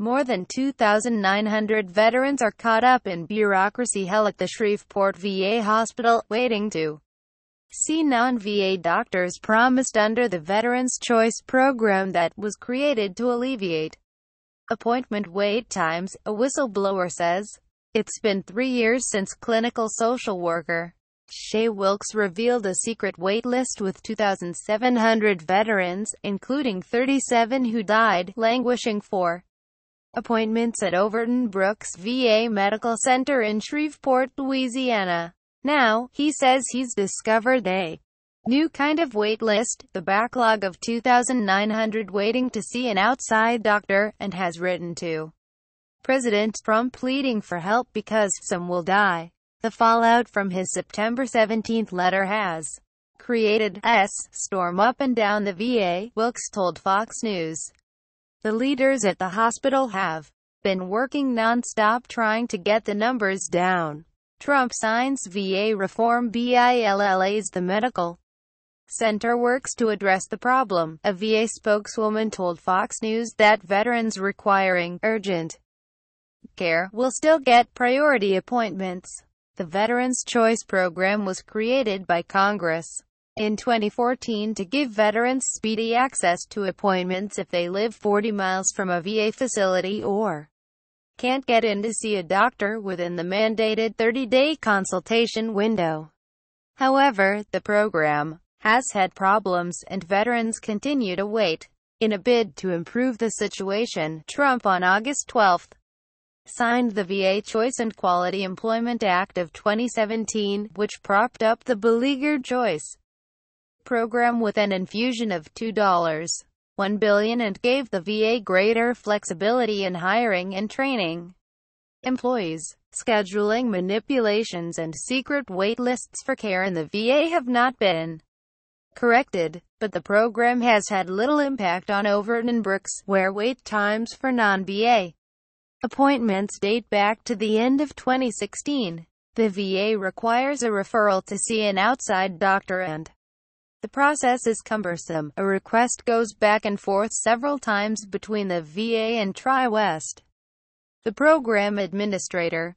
More than 2,900 veterans are caught up in bureaucracy hell at the Shreveport VA hospital, waiting to see non-VA doctors promised under the Veterans Choice program that was created to alleviate appointment wait times, a whistleblower says. It's been three years since clinical social worker Shay Wilkes revealed a secret wait list with 2,700 veterans, including 37 who died, languishing for Appointments at Overton Brooks VA Medical Center in Shreveport, Louisiana. Now, he says he's discovered a new kind of wait list, the backlog of 2,900 waiting to see an outside doctor, and has written to President Trump pleading for help because some will die. The fallout from his September 17 letter has created s storm up and down the VA, Wilkes told Fox News. The leaders at the hospital have been working nonstop trying to get the numbers down. Trump signs VA reform BILLAs the medical center works to address the problem. A VA spokeswoman told Fox News that veterans requiring urgent care will still get priority appointments. The Veterans Choice Program was created by Congress in 2014 to give veterans speedy access to appointments if they live 40 miles from a VA facility or can't get in to see a doctor within the mandated 30-day consultation window. However, the program has had problems and veterans continue to wait. In a bid to improve the situation, Trump on August 12 signed the VA Choice and Quality Employment Act of 2017, which propped up the beleaguered choice program with an infusion of $2.1 billion and gave the VA greater flexibility in hiring and training employees. Scheduling manipulations and secret waitlists for care in the VA have not been corrected, but the program has had little impact on Overton and Brooks, where wait times for non-VA appointments date back to the end of 2016. The VA requires a referral to see an outside doctor and the process is cumbersome. A request goes back and forth several times between the VA and TriWest. The program administrator